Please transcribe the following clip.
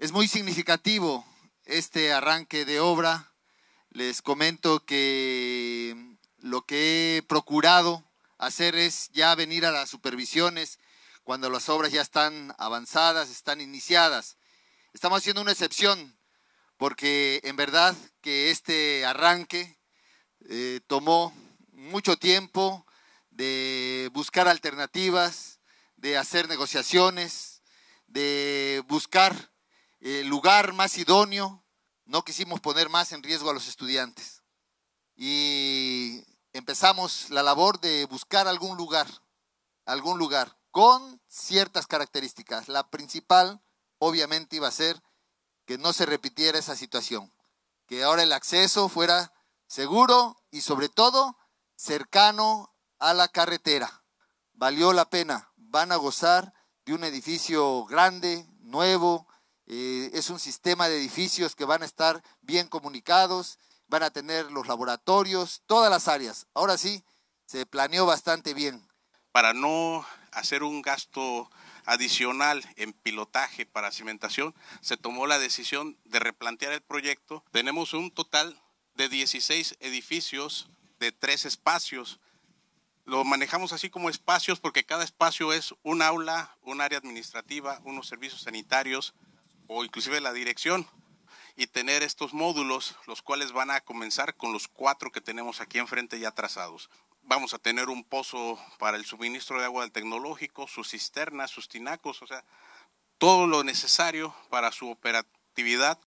Es muy significativo este arranque de obra. Les comento que lo que he procurado hacer es ya venir a las supervisiones cuando las obras ya están avanzadas, están iniciadas. Estamos haciendo una excepción porque en verdad que este arranque eh, tomó mucho tiempo de buscar alternativas, de hacer negociaciones, de buscar el eh, lugar más idóneo, no quisimos poner más en riesgo a los estudiantes. Y empezamos la labor de buscar algún lugar, algún lugar con ciertas características. La principal, obviamente, iba a ser que no se repitiera esa situación, que ahora el acceso fuera seguro y sobre todo cercano a la carretera. Valió la pena, van a gozar de un edificio grande, nuevo, eh, es un sistema de edificios que van a estar bien comunicados, van a tener los laboratorios, todas las áreas. Ahora sí, se planeó bastante bien. Para no hacer un gasto adicional en pilotaje para cimentación, se tomó la decisión de replantear el proyecto. Tenemos un total de 16 edificios de tres espacios. Lo manejamos así como espacios porque cada espacio es un aula, un área administrativa, unos servicios sanitarios, o inclusive la dirección y tener estos módulos, los cuales van a comenzar con los cuatro que tenemos aquí enfrente ya trazados. Vamos a tener un pozo para el suministro de agua del tecnológico, sus cisternas, sus tinacos, o sea, todo lo necesario para su operatividad